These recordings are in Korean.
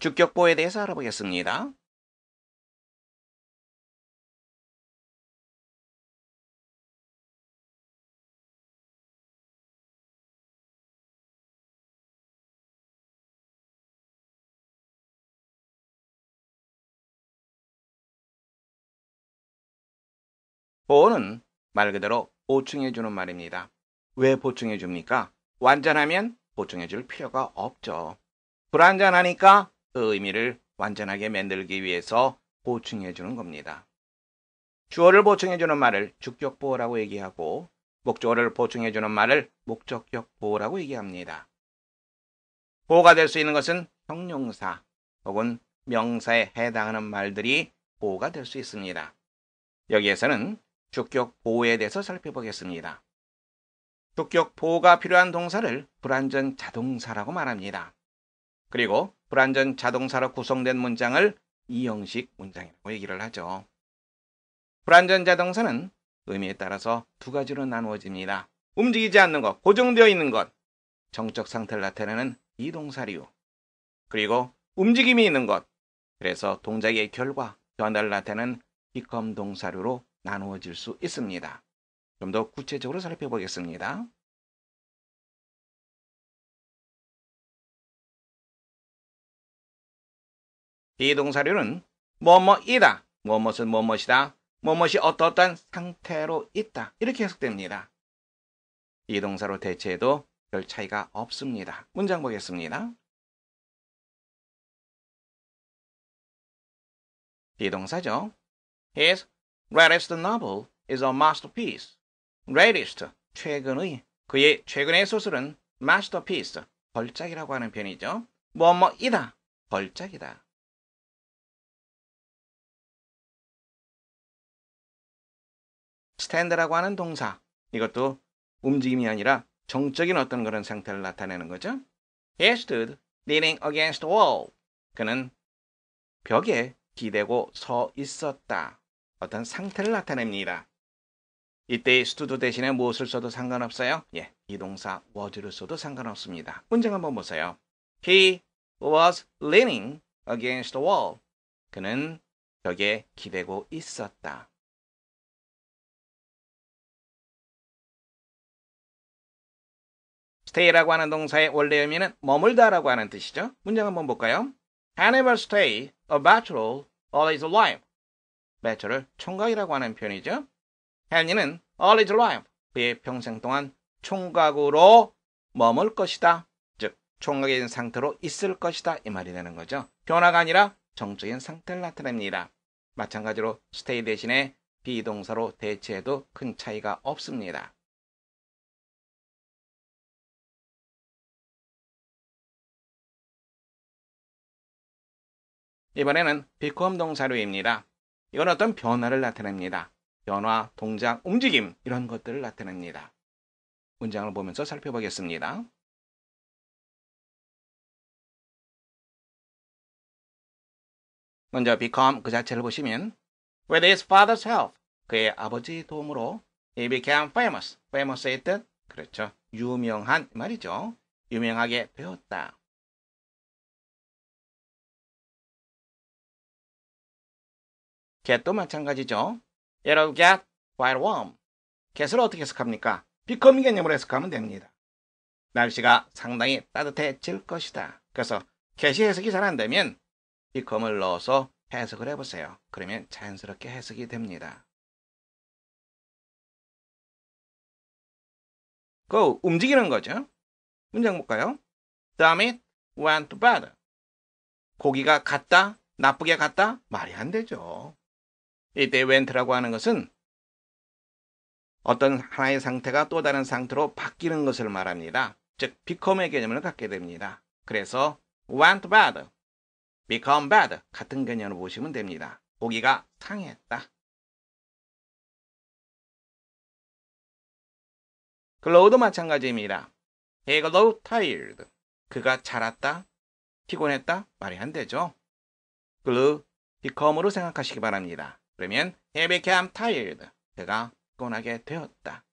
주격보에 대해서 알아보겠습니다. 보호는 말 그대로 보충해주는 말입니다. 왜 보충해줍니까? 완전하면 보충해줄 필요가 없죠. 불완전하니까 그 의미를 완전하게 만들기 위해서 보충해 주는 겁니다. 주어를 보충해 주는 말을 주격 보호라고 얘기하고 목적어를 보충해 주는 말을 목적격 보호라고 얘기합니다. 보호가될 수 있는 것은 형용사 혹은 명사에 해당하는 말들이 보호가될 수 있습니다. 여기에서는 주격 보호에 대해서 살펴보겠습니다. 주격 보호가 필요한 동사를 불완전 자동사라고 말합니다. 그리고 불완전 자동사로 구성된 문장을 이형식 문장이라고 얘기를 하죠. 불완전 자동사는 의미에 따라서 두 가지로 나누어집니다. 움직이지 않는 것, 고정되어 있는 것, 정적 상태를 나타내는 이동사류, 그리고 움직임이 있는 것, 그래서 동작의 결과, 변화를 나타내는 비검 동사류로 나누어질 수 있습니다. 좀 더 구체적으로 살펴보겠습니다. 이 동사류는 뭐뭐이다, 뭐뭇은 뭐뭇이다, 뭐뭇이 어떠어 상태로 있다 이렇게 해석됩니다. 이 동사로 대체해도 별 차이가 없습니다. 문장 보겠습니다. 이 동사죠. His greatest novel is a masterpiece. g a t e s t 최근의, 그의 최근의 소설은 masterpiece, 걸작이라고 하는 편이죠. 뭐뭐이다, 걸작이다. stand라고 하는 동사 이것도 움직임이 아니라 정적인 어떤 그런 상태를 나타내는 거죠. He stood leaning against the wall. 그는 벽에 기대고 서 있었다. 어떤 상태를 나타냅니다. 이때 stood 대신에 무엇을 써도 상관없어요. 예, 이 동사 was를 써도 상관없습니다. 문장 한번 보세요. He was leaning against the wall. 그는 벽에 기대고 있었다. stay라고 하는 동사의 원래 의미는 머물다라고 하는 뜻이죠. 문장 한번 볼까요? I never stay. A bachelor always alive. b a c 총각이라고 하는 표현이죠. 헨리는 always alive. 그의 평생 동안 총각으로 머물 것이다. 즉, 총각인 상태로 있을 것이다. 이 말이 되는 거죠. 변화가 아니라 정적인 상태를 나타냅니다. 마찬가지로 stay 대신에 비동사로 대체해도 큰 차이가 없습니다. 이번에는 비 e c 동사로입니다. 이건 어떤 변화를 나타냅니다. 변화, 동작, 움직임 이런 것들을 나타냅니다. 문장을 보면서 살펴보겠습니다. 먼저 become 그 자체를 보시면 with his father's help 그의 아버지의 도움으로 he became famous famous의 뜻 그렇죠 유명한 말이죠 유명하게 되었다 get도 마찬가지죠. 여러분 get while warm. get을 어떻게 해석합니까? become 개념으로 해석하면 됩니다. 날씨가 상당히 따뜻해질 것이다. 그래서 get이 해석이 잘 안되면 become을 넣어서 해석을 해보세요. 그러면 자연스럽게 해석이 됩니다. g 그 움직이는 거죠. 문장 볼까요? Damn it went bad. 고기가 갔다 나쁘게 갔다 말이 안 되죠. 이 데이벤트라고 네 하는 것은 어떤 하나의 상태가 또 다른 상태로 바뀌는 것을 말합니다. 즉, become의 개념을 갖게 됩니다. 그래서 went bad, become bad 같은 개념으로 보시면 됩니다. 보기가 상했다. 글로우도 마찬가지입니다. He grew tired. 그가 자랐다, 피곤했다 말이 안 되죠. grew, become으로 생각하시기 바랍니다. 그러면 he became tired. 그가 피곤하게 되었다.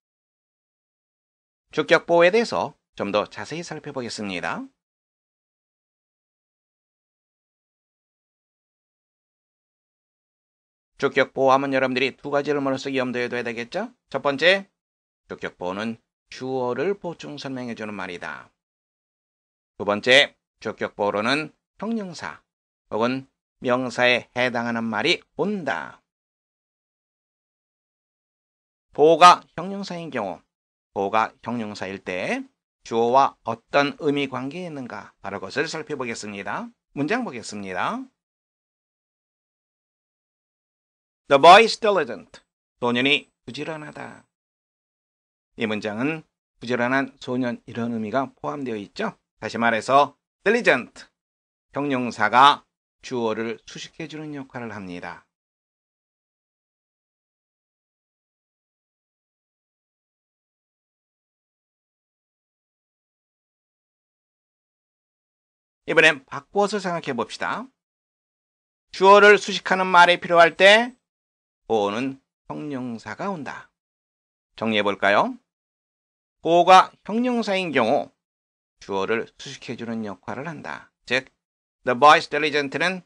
주격보호에 대해서 좀 더 자세히 살펴보겠습니다. 주격보호하면 여러분들이 두 가지를 머릿속에 염두에 둬야 되겠죠? 첫 번째, 주격보호는 주어를 보충 설명해주는 말이다. 두 번째, 주격보호로는 형용사 혹은 명사에 해당하는 말이 온다. 보호가 형용사인 경우 보호가 형용사일 때 주어와 어떤 의미 관계에 있는가 바로 그것을 살펴보겠습니다. 문장 보겠습니다. The boy is diligent. 소년이 부지런하다. 이 문장은 부지런한 소년 이런 의미가 포함되어 있죠. 다시 말해서 diligent 형용사가 주어를 수식해주는 역할을 합니다. 이번엔 바꾸어서 생각해 봅시다. 주어를 수식하는 말이 필요할 때 보는 호 형용사가 온다. 정리해 볼까요? 보가 호 형용사인 경우 주어를 수식해주는 역할을 한다. 즉, the boy is diligent는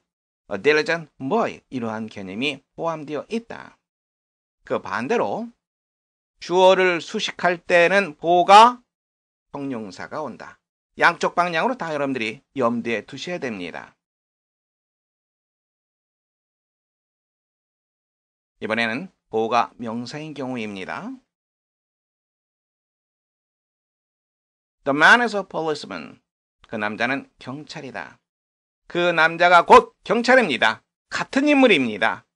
a diligent boy 이러한 개념이 포함되어 있다. 그 반대로 주어를 수식할 때는 보가 호 형용사가 온다. 양쪽 방향으로 다 여러분들이 염두에 두셔야 됩니다. 이번에는 보호가 명사인 경우입니다. The man is a policeman. 그 남자는 경찰이다. 그 남자가 곧 경찰입니다. 같은 인물입니다.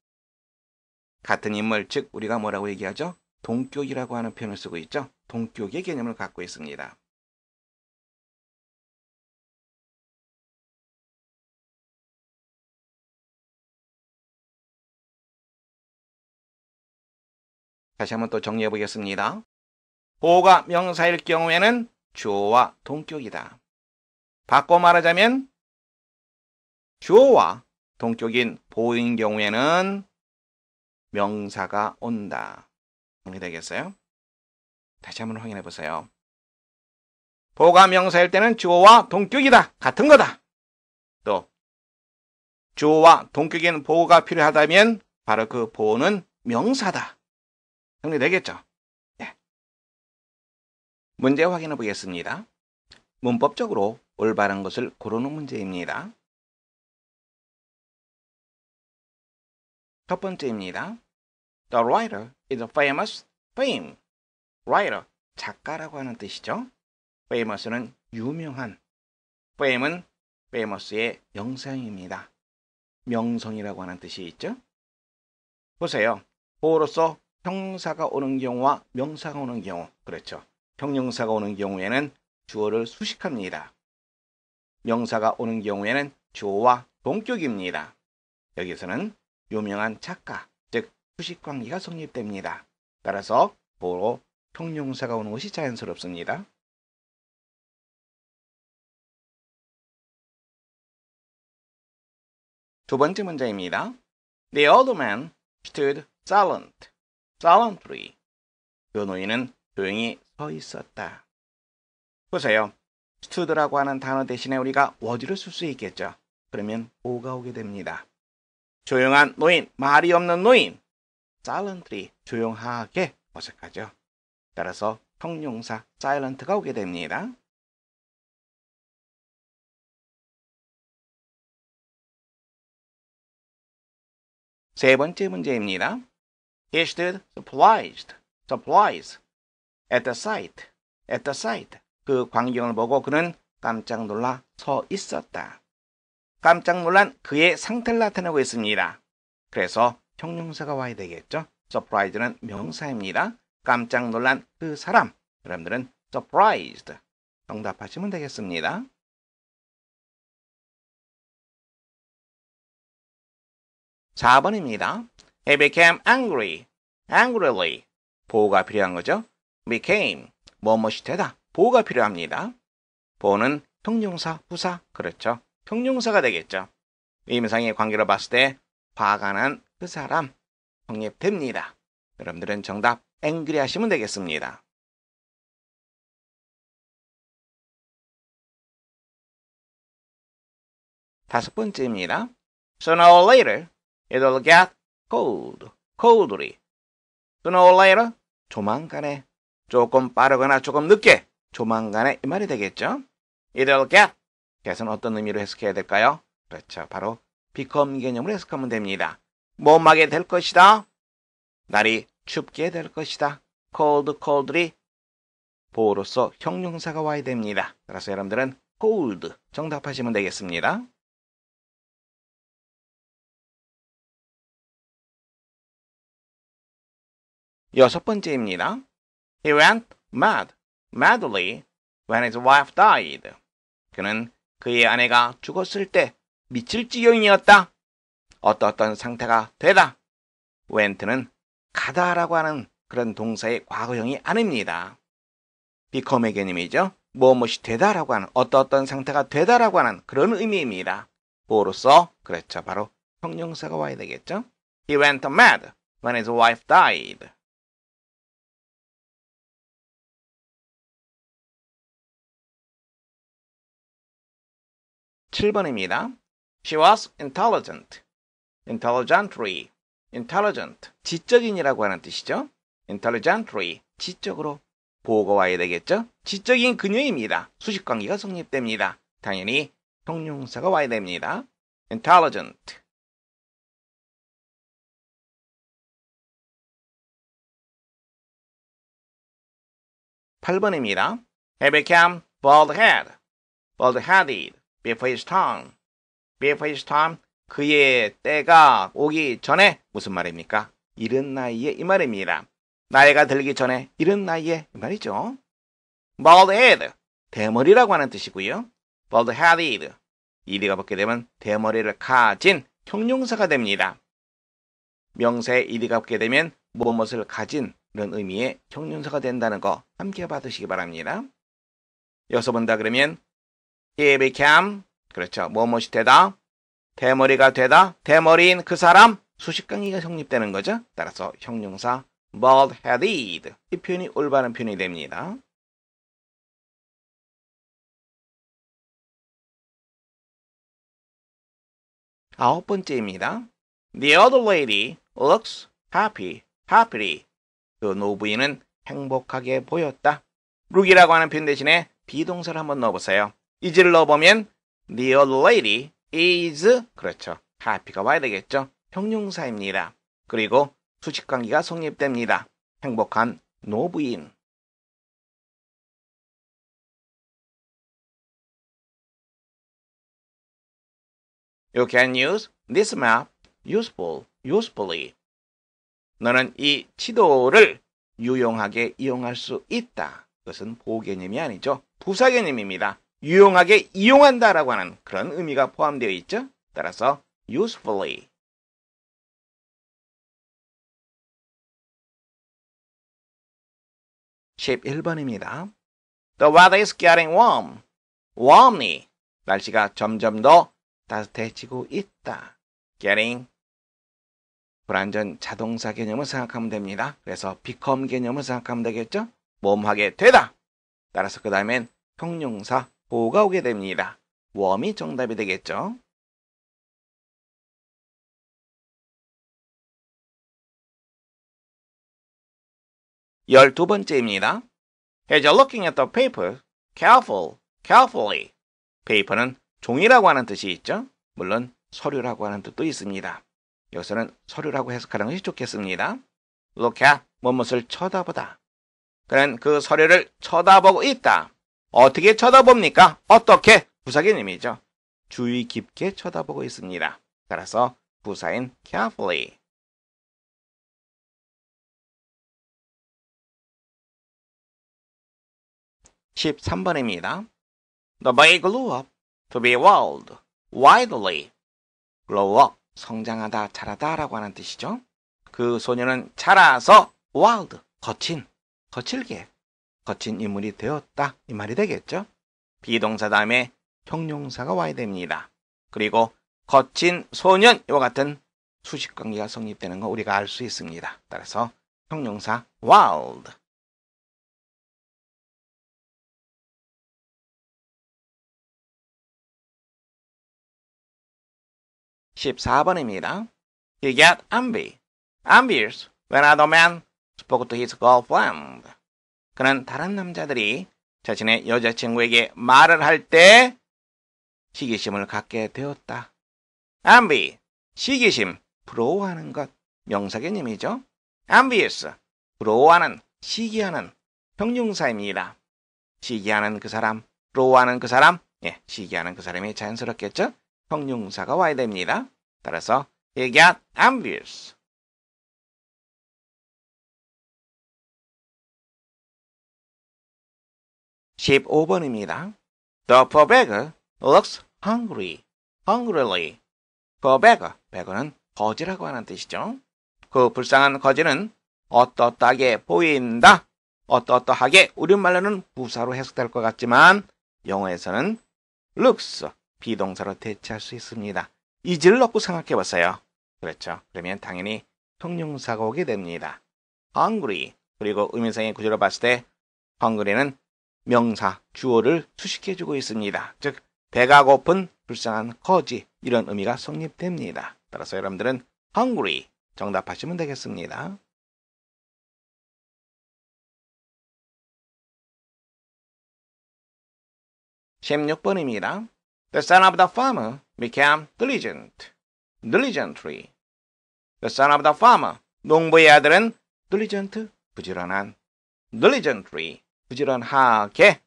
같은 인물, 즉 우리가 뭐라고 얘기하죠? 동격이라고 하는 표현을 쓰고 있죠. 동격의 개념을 갖고 있습니다. 다시 한번 또 정리해 보겠습니다. 보호가 명사일 경우에는 주어와 동격이다. 바꿔 말하자면 주어와 동격인 보호인 경우에는 명사가 온다. 정리되겠어요? 다시 한번 확인해 보세요. 보호가 명사일 때는 주어와 동격이다. 같은 거다. 또 주어와 동격인 보호가 필요하다면 바로 그 보호는 명사다. 정리되겠죠? 예. 문제 확인해 보겠습니다. 문법적으로 올바른 것을 고르는 문제입니다. 첫 번째입니다. The writer is famous, fame. writer, 작가라고 하는 뜻이죠. famous는 유명한, fame은 famous의 명상입니다 명성이라고 하는 뜻이 있죠. 보세요. 보로서 형사가 오는 경우와 명사가 오는 경우 그렇죠. 형용사가 오는 경우에는 주어를 수식합니다. 명사가 오는 경우에는 주어와 동격입니다. 여기서는 유명한 작가, 즉 수식관계가 성립됩니다. 따라서 보로 형용사가 오는 것이 자연스럽습니다. 두 번째 문제입니다. The old man stood silent. silently. 그 노인은 조용히 서 있었다. 보세요. stood라고 하는 단어 대신에 우리가 워지를 쓸 수 있겠죠. 그러면 오가 오게 됩니다. 조용한 노인, 말이 없는 노인. silently, 조용하게 어색하죠. 따라서 형용사 silent가 오게 됩니다. 세 번째 문제입니다. He stood surprised, surprised at the s i g h at the s i g h 그 광경을 보고 그는 깜짝 놀라 서 있었다. 깜짝 놀란 그의 상태를 나타내고 있습니다. 그래서 형용사가 와야 되겠죠. surprise는 명사입니다. 깜짝 놀란 그 사람. 여러분들은 surprised. 정답하시면 되겠습니다. 4번입니다 He became angry. angrily. 보호가 필요한 거죠. became. 뭐뭐시 되다. 보호가 필요합니다. 보호는 형용사, 부사. 그렇죠. 형용사가 되겠죠. 임상의 관계를 봤을 때 화가 난그 사람 성립됩니다. 여러분들은 정답 angry 하시면 되겠습니다. 다섯 번째입니다. Sooner or later, it'll get cold, coldly. sooner or later, 조만간에. 조금 빠르거나 조금 늦게. 조만간에 이 말이 되겠죠? It'll get. get은 어떤 의미로 해석해야 될까요? 그렇죠. 바로 become 개념으로 해석하면 됩니다. 몸하게 될 것이다. 날이 춥게 될 것이다. cold, coldly. 보로서 형용사가 와야 됩니다. 따라서 여러분들은 cold 정답하시면 되겠습니다. 여섯 번째입니다. He went mad, madly, when his wife died. 그는 그의 아내가 죽었을 때 미칠 지경이었다. 어떠어떤 상태가 되다. went는 가다라고 하는 그런 동사의 과거형이 아닙니다. become 의 개념이죠. 무엇무엇이 되다라고 하는 어떠어떤 상태가 되다라고 하는 그런 의미입니다. 보로서 그렇죠. 바로 형용사가 와야 되겠죠. He went mad when his wife died. 7번입니다. She was intelligent. intelligently. intelligent. 지적인이라고 하는 뜻이죠. intelligently. 지적으로 보호가 와야 되겠죠? 지적인 그녀입니다. 수식 관계가 성립됩니다. 당연히 형용사가 와야 됩니다. intelligent. (8번입니다) He became bald-head, bald-headed. before his time. before his time. 그의 때가 오기 전에 무슨 말입니까? 이른 나이에 이 말입니다. 나이가 들기 전에 이른 나이에 이 말이죠. bald head. 대머리라고 하는 뜻이고요. bald headed. 이리가 붙게 되면 대머리를 가진 형용사가 됩니다. 명사에 이리가 붙게 되면 무엇을 가진 이런 의미의 형용사가 된다는 거 함께 받으시기 바랍니다. 여기서 본다 그러면 He became 그렇죠. 뭐뭐이 되다. 대머리가 되다. 대머리인 그 사람 수식강계가 성립되는 거죠. 따라서 형용사 bald-headed 이 표현이 올바른 표현이 됩니다. 아홉 번째입니다. The other lady looks happy, happily. 그 노부인은 행복하게 보였다. look이라고 하는 표현 대신에 비동사를 한번 넣어보세요. 이질를 넣어보면 Your lady is 그렇죠. happy가 와야 되겠죠. 형용사입니다. 그리고 수직관계가 성립됩니다. 행복한 노부인 You can use this map useful, usefully. 너는 이 지도를 유용하게 이용할 수 있다. 그것은 보호 개념이 아니죠. 부사 개념입니다. 유용하게 이용한다라고 하는 그런 의미가 포함되어 있죠. 따라서 usefully (11번입니다) The weather is getting warm. warmly 날씨가 점점 더 따뜻해지고 있다. getting 불완전 자동사 개념을 생각하면 됩니다. 그래서 become 개념을 생각하면 되겠죠? 몸하게 되다. 따라서 그 다음엔 형용사 오가 오게 됩니다. 웜이 정답이 되겠죠. 열두 번째입니다. As you're looking at the paper, careful, carefully. 페이퍼는 종이라고 하는 뜻이 있죠. 물론 서류라고 하는 뜻도 있습니다. 여기서는 서류라고 해석하는 것이 좋겠습니다. Look at, 무엇을 쳐다보다. 그는 그 서류를 쳐다보고 있다. 어떻게 쳐다봅니까? 어떻게? 부사개념이죠. 주의 깊게 쳐다보고 있습니다. 따라서 부사인 carefully. 십삼 번입니다 The boy grew up to be wild, widely. grow up, 성장하다, 자라다 라고 하는 뜻이죠. 그 소녀는 자라서 wild, 거친, 거칠게 거친 인물이 되었다 이 말이 되겠죠. 비동사 다음에 형용사가 와야 됩니다. 그리고 거친 소년 이와 같은 수식 관계가 성립되는 거 우리가 알 수 있습니다. 따라서 형용사 wild 십사 번입니다 He got envy. Envious when other men spoke to his girlfriend. 그는 다른 남자들이 자신의 여자친구에게 말을 할 때 시기심을 갖게 되었다. 암비, 시기심, 부러워하는 것, 명사개념이죠. 암비에스, 부러워하는, 시기하는 형용사입니다. 시기하는 그 사람, 부러워하는 그 사람, 예, 시기하는 그 사람이 자연스럽겠죠? 형용사가 와야 됩니다. 따라서 얘기한 envious. 15번입니다. The pobega looks hungry, hungrily. pobega, bega는 거지라고 하는 뜻이죠. 그 불쌍한 거지는 어떻다게 보인다. 어떻어하게 우리말로는 부사로 해석될 것 같지만 영어에서는 looks 비동사로 대체할 수 있습니다. 이질 을 넣고 생각해 봤어요. 그렇죠. 그러면 당연히 통용사가 오게 됩니다. hungry 그리고 의미상의 구조로 봤을 때 hungry는 명사, 주어를 수식해주고 있습니다. 즉, 배가 고픈 불쌍한 거지 이런 의미가 성립됩니다. 따라서 여러분들은 hungry 정답하시면 되겠습니다. 십육 번입니다 The son of the farmer became diligent, diligently. The son of the farmer, 농부의 아들은 diligent, 부지런한, diligently, 부지런하게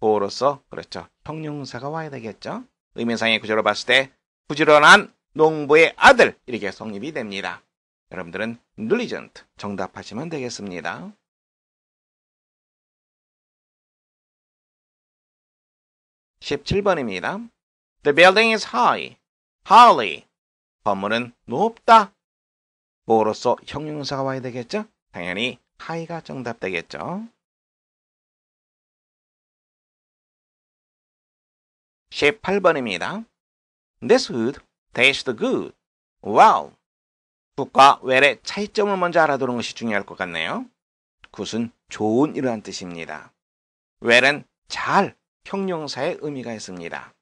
보로서 그렇죠. 형용사가 와야 되겠죠. 의미상의 구조로 봤을 때 부지런한 농부의 아들 이렇게 성립이 됩니다. 여러분들은 눌리전트 정답하시면 되겠습니다. 1 7 번입니다 The building is high. h i g l y 건물은 높다. 뭐로서 형용사가 와야 되겠죠? 당연히 파이가 정답 되겠죠. 1 8 번입니다 This would taste good. Wow. 굿과 웰의 차이점을 먼저 알아두는 것이 중요할 것 같네요. 굿은 좋은 이러한 뜻입니다. 웰은 잘 형용사의 의미가 있습니다.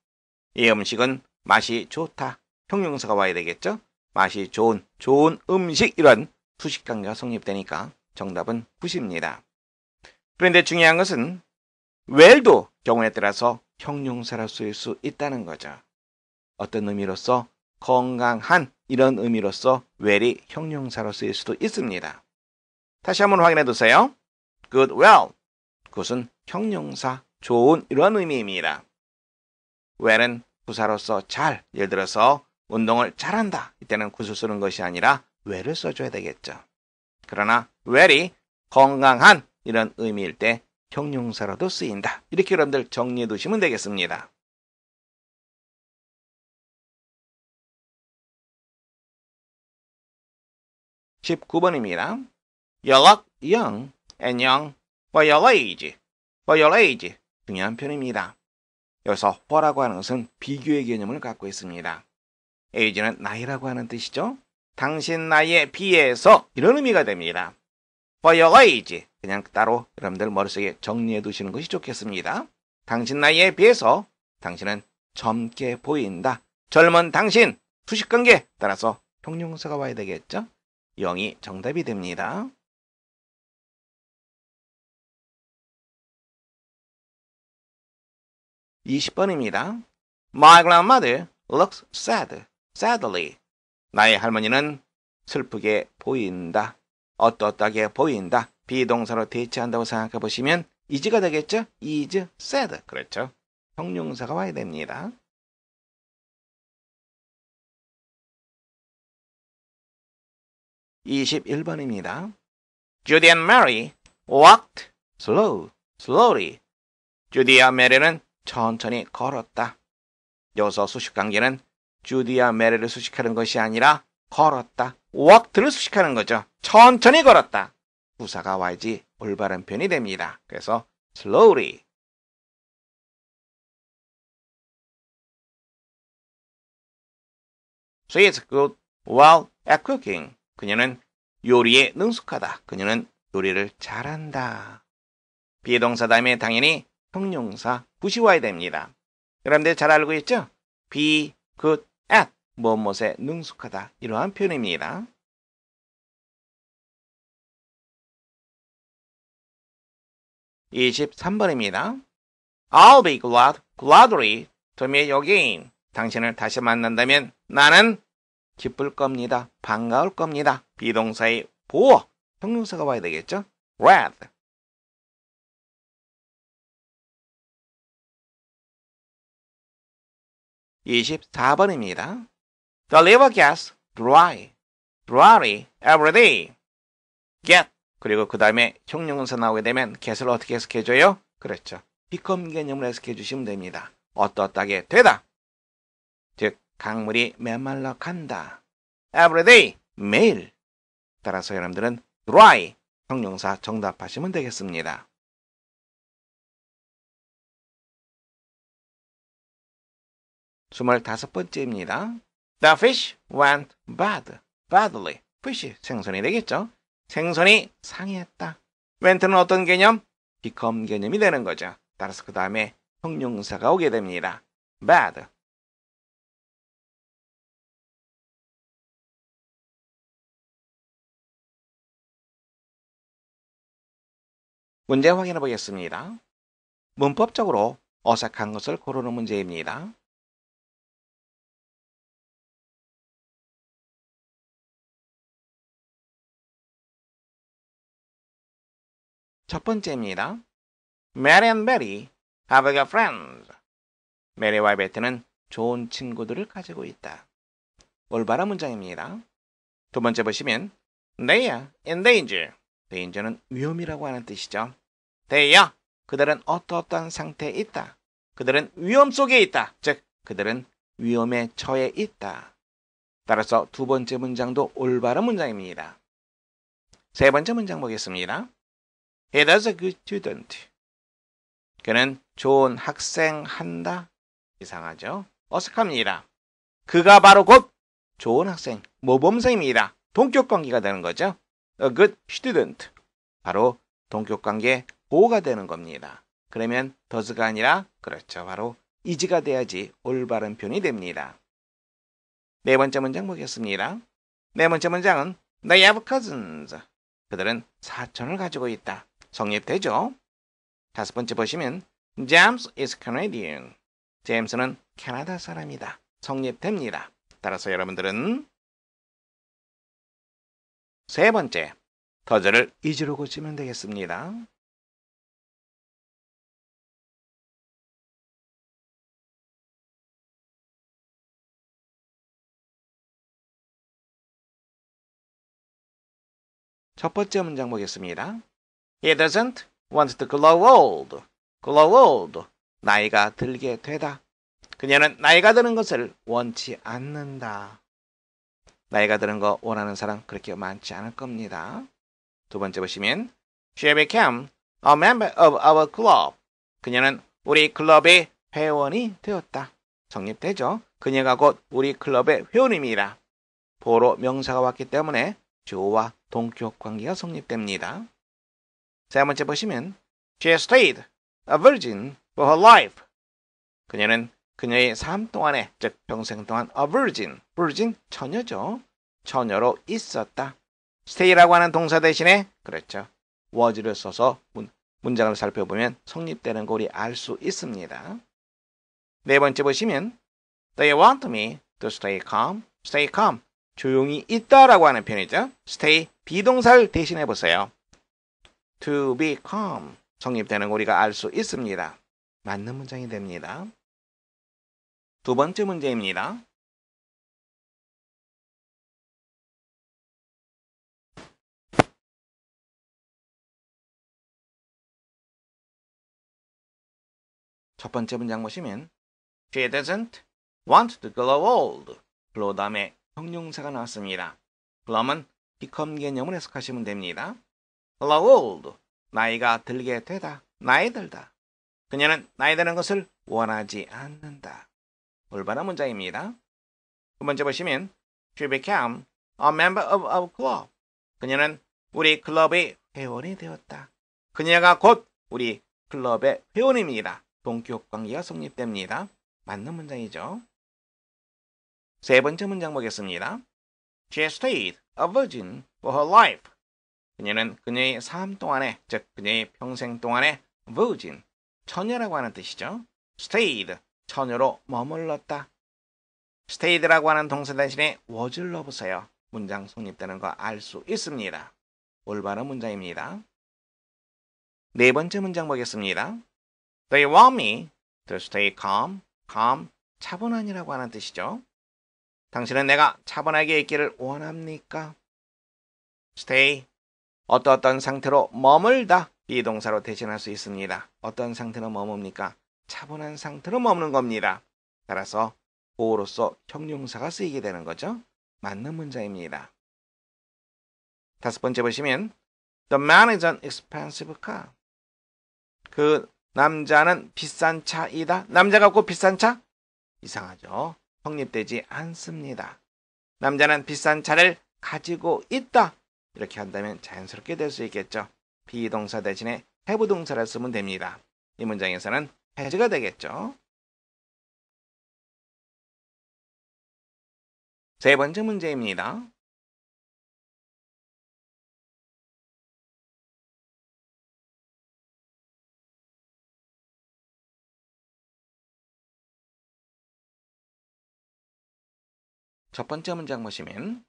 이 음식은 맛이 좋다. 형용사가 와야 되겠죠? 맛이 좋은, 좋은 음식 이런 수식관계가 성립되니까 정답은 굿입니다. 그런데 중요한 것은 well도 경우에 따라서 형용사로 쓰일 수 있다는 거죠. 어떤 의미로서 건강한 이런 의미로서 well이 형용사로 쓰일 수도 있습니다. 다시 한번 확인해 두세요. good well. 그것은 형용사, 좋은 이런 의미입니다. well은 부사로서 잘, 예를 들어서 운동을 잘한다. 이때는 구수 쓰는 것이 아니라 well을 써줘야 되겠죠. 그러나 very 건강한 이런 의미일 때 형용사로도 쓰인다. 이렇게 여러분들 정리해 두시면 되겠습니다. 1 9 번입니다 여각 영, 안녕, 와 여가이지, 와 여가이지 중요한 편입니다. 여기서 허라고 하는 것은 비교의 개념을 갖고 있습니다. 에이지는 나이라고 하는 뜻이죠. 당신 나이에 비해서 이런 의미가 됩니다. for 이지 그냥 따로 여러분들 머릿속에 정리해 두시는 것이 좋겠습니다. 당신 나이에 비해서 당신은 젊게 보인다. 젊은 당신, 수식관계 따라서 형용사가 와야 되겠죠? 0이 정답이 됩니다. 2 0 번입니다 My grandmother looks sad, sadly. 나의 할머니는 슬프게 보인다. 어떻게 보인다. 비동사로 대체한다고 생각해 보시면 is가 되겠죠? is, said. 그렇죠. 형용사가 와야 됩니다. 2 1 번입니다 Judy and Mary walked slow, slowly. 주디와 메리는 천천히 걸었다. 여기서 수식 관계는 주디와 메리를 수식하는 것이 아니라 걸었다. walked를 수식하는 거죠. 천천히 걸었다. 부사가 와야지 올바른 표현이 됩니다. 그래서 slowly. She is good while at cooking. 그녀는 요리에 능숙하다. 그녀는 요리를 잘한다. 비동사 다음에 당연히 형용사 부시 와야 됩니다. 여러분들 잘 알고 있죠? be good 무엇무엇에 능숙하다 이러한 표현입니다. 이십삼 번입니다 I'll be glad, gladly to meet you again. 당신을 다시 만난다면 나는 기쁠 겁니다. 반가울 겁니다. 비동사의 보어, 형용사가 와야 되겠죠? glad. 이십사 번입니다 t e river g e s dry, dry every day. get 그리고 그 다음에 형용사 나오게 되면 get을 어떻게 해석해줘요? 그렇죠. become 개념으로 해석해주시면 됩니다. 어떻다게 되다. 즉 강물이 메말라 간다. every day 매일. 따라서 여러분들은 dry 형용사 정답하시면 되겠습니다. 2 5 번째입니다. The fish went bad. badly. fish, 생선이 되겠죠. 생선이 상했다. went는 어떤 개념? become 개념이 되는 거죠. 따라서 그 다음에 형용사가 오게 됩니다. bad. 문제 확인해 보겠습니다. 문법적으로 어색한 것을 고르는 문제입니다. 첫 번째입니다. Mary and Betty have good friends. 메리와 베트는 좋은 친구들을 가지고 있다. 올바른 문장입니다. 두 번째 보시면 They are in danger. Danger는 위험이라고 하는 뜻이죠. They are. 그들은 어떠어떠한 상태에 있다. 그들은 위험 속에 있다. 즉, 그들은 위험에 처해 있다. 따라서 두 번째 문장도 올바른 문장입니다. 세 번째 문장 보겠습니다. It was a good student. 그는 좋은 학생 한다. 이상하죠? 어색합니다. 그가 바로 곧 좋은 학생, 모범생입니다. 동격 관계가 되는 거죠. A good student. 바로 동격 관계 보호가 되는 겁니다. 그러면 does가 아니라 그렇죠. 바로 is가 돼야지 올바른 표현이 됩니다. 네 번째 문장 보겠습니다. 네 번째 문장은 They have cousins. 그들은 사촌을 가지고 있다. 성립되죠. 다섯 번째 보시면 James is Canadian. 제임스는 캐나다 사람이다. 성립됩니다. 따라서 여러분들은 세 번째 더저를 이지로 고치면 되겠습니다. 첫 번째 문장 보겠습니다. He doesn't want to grow old. grow old. 나이가 들게 되다. 그녀는 나이가 드는 것을 원치 않는다. 나이가 드는 거 원하는 사람 그렇게 많지 않을 겁니다. 두 번째 보시면 She became a member of our club. 그녀는 우리 클럽의 회원이 되었다. 성립되죠 그녀가 곧 우리 클럽의 회원입니다. 보로 명사가 왔기 때문에 주어와 동격 관계가 성립됩니다. 세 번째 보시면 She has stayed a virgin for her life. 그녀는 그녀의 삶 동안에 즉 평생 동안 a virgin, virgin 처녀죠. 처녀로 있었다. stay라고 하는 동사 대신에 그렇죠. was를 써서 문, 문장을 살펴보면 성립되는 거 우리 알수 있습니다. 네 번째 보시면 They want me to stay calm, stay calm. 조용히 있다라고 하는 편이죠 stay 비동사를 대신해 보세요. to become 성립되는 우리가 알 수 있습니다. 맞는 문장이 됩니다. 두 번째 문제입니다. 첫 번째 문장 보시면 She doesn't want to grow old. 글로 다음에 형용사가 나왔습니다. 그러면 become 개념을 해석하시면 됩니다. old. 나이가 들게 되다. 나이 들다. 그녀는 나이 드는 것을 원하지 않는다. 올바른 문장입니다. 두 번째 보시면 She became a member of our club. 그녀는 우리 클럽의 회원이 되었다. 그녀가 곧 우리 클럽의 회원입니다. 동격 관계가 성립됩니다. 맞는 문장이죠. 세 번째 문장 보겠습니다. She stayed a virgin for her life. 그녀는 그녀의 삶 동안에, 즉 그녀의 평생 동안에 virgin, 처녀라고 하는 뜻이죠. stayed, 처녀로 머물렀다. stayed라고 하는 동사 대신에 was를 넣어보세요. 문장 성립되는 거 알 수 있습니다. 올바른 문장입니다. 네 번째 문장 보겠습니다. They want me to stay calm, calm, 차분한이라고 하는 뜻이죠. 당신은 내가 차분하게 있기를 원합니까? stay, 어떠어떤 상태로 머물다 이동사로 대신할 수 있습니다. 어떤 상태로 머뭅니까? 차분한 상태로 머무는 겁니다. 따라서 보호로서 형용사가 쓰이게 되는 거죠. 맞는 문장입니다. 다섯 번째 보시면 The man is an expensive car. 그 남자는 비싼 차이다. 남자 갖고 비싼 차? 이상하죠. 성립되지 않습니다. 남자는 비싼 차를 가지고 있다. 이렇게 한다면 자연스럽게 될 수 있겠죠. 비동사 대신에 해부 동사를 쓰면 됩니다. 이 문장에서는 해즈가 되겠죠. 세 번째 문제입니다. 첫 번째 문장 보시면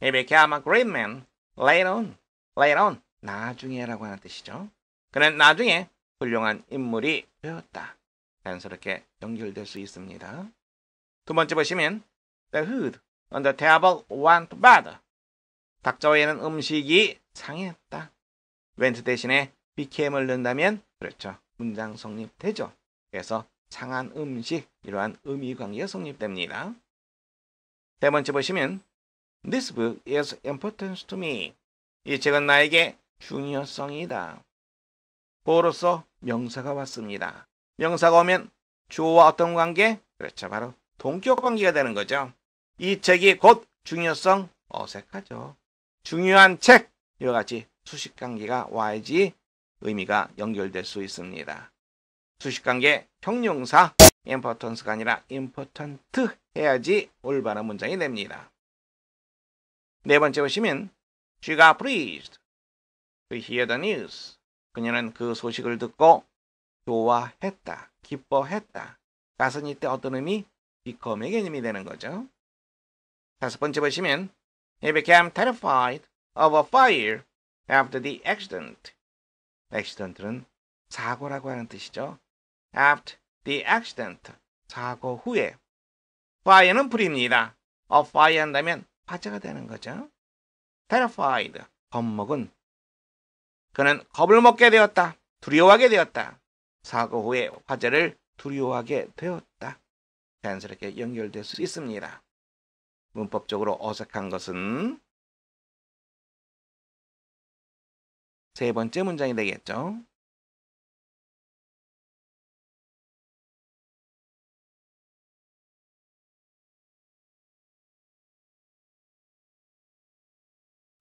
He became a great man later on, later on, 나중에라고 하는 뜻이죠. 그는 나중에 훌륭한 인물이 되었다. 자연스럽게 연결될 수 있습니다. 두 번째 보시면 The hood on the table went bad. 닭자 위에는 음식이 상했다. went 대신에 became을 넣는다면 그렇죠. 문장 성립되죠. 그래서 상한 음식 이러한 의미 관계가 성립됩니다. 세 번째 보시면 This book is important to me. 이 책은 나에게 중요성이다. 보로서 명사가 왔습니다. 명사가 오면 주어와 어떤 관계? 그렇죠. 바로 동격 관계가 되는 거죠. 이 책이 곧 중요성 어색하죠. 중요한 책 이와 같이 수식 관계가 와야지 의미가 연결될 수 있습니다. 수식 관계 형용사 importance가 아니라 important 해야지 올바른 문장이 됩니다. 네 번째 보시면 she got pleased to hear the news. 그녀는 그 소식을 듣고 좋아했다, 기뻐했다. 가슴이 때 어떤 의미? become 개념이 되는 거죠. 다섯 번째 보시면 he became terrified of a fire after the accident. accident는 사고라고 하는 뜻이죠. after the accident, 사고 후에. fire는 불입니다. a fire 한다면 화제가 되는 거죠. terrified, 겁먹은. 그는 겁을 먹게 되었다. 두려워하게 되었다. 사고 후에 화제를 두려워하게 되었다. 자연스럽게 연결될 수 있습니다. 문법적으로 어색한 것은 세 번째 문장이 되겠죠.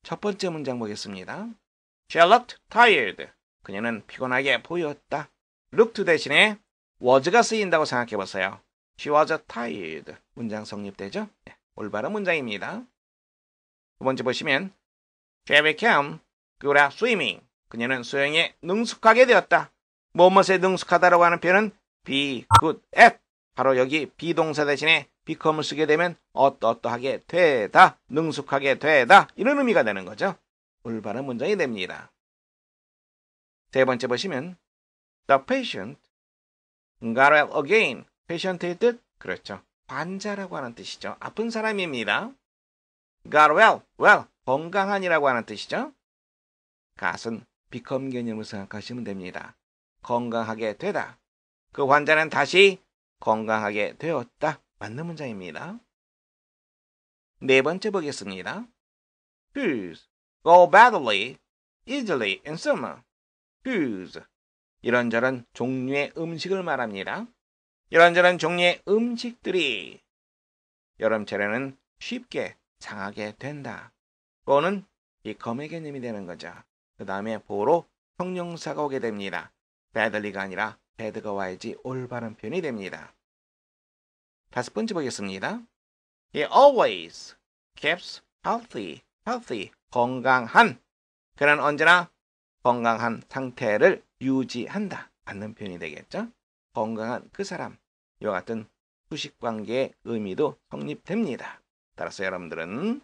첫 번째 문장 보겠습니다. She looked tired. 그녀는 피곤하게 보였다. looked 대신에 was가 쓰인다고 생각해 보세요. She was tired. 문장 성립되죠? 네, 올바른 문장입니다. 두 번째 보시면 She became good at swimming. 그녀는 수영에 능숙하게 되었다. 무엇에 능숙하다라고 하는 표현은 be good at. 바로 여기 비동사 대신에 비컴을 쓰게 되면 어떠어떠하게 되다, 능숙하게 되다 이런 의미가 되는 거죠. 올바른 문장이 됩니다. 세 번째 보시면 the patient got well again. patient의 뜻 그렇죠. 환자라고 하는 뜻이죠. 아픈 사람입니다. got well, well 건강한이라고 하는 뜻이죠. gat은 비컴 개념을 생각하시면 됩니다. 건강하게 되다. 그 환자는 다시 건강하게 되었다. 맞는 문장입니다. 네 번째 보겠습니다. w h o s go badly, easily in summer. w h o s 이런저런 종류의 음식을 말합니다. 이런저런 종류의 음식들이 여름철에는 쉽게 상하게 된다. go는 이 검의 개념이 되는 거죠. 그 다음에 보로 형용사가 오게 됩니다. badly가 아니라 bad가 와야지 올바른 표현이 됩니다. 다섯 번째 보겠습니다. He always keeps healthy, healthy, 건강한. 그는 언제나 건강한 상태를 유지한다. 않는 표현이 되겠죠. 건강한 그 사람. 이와 같은 수식관계의 의미도 성립됩니다. 따라서 여러분들은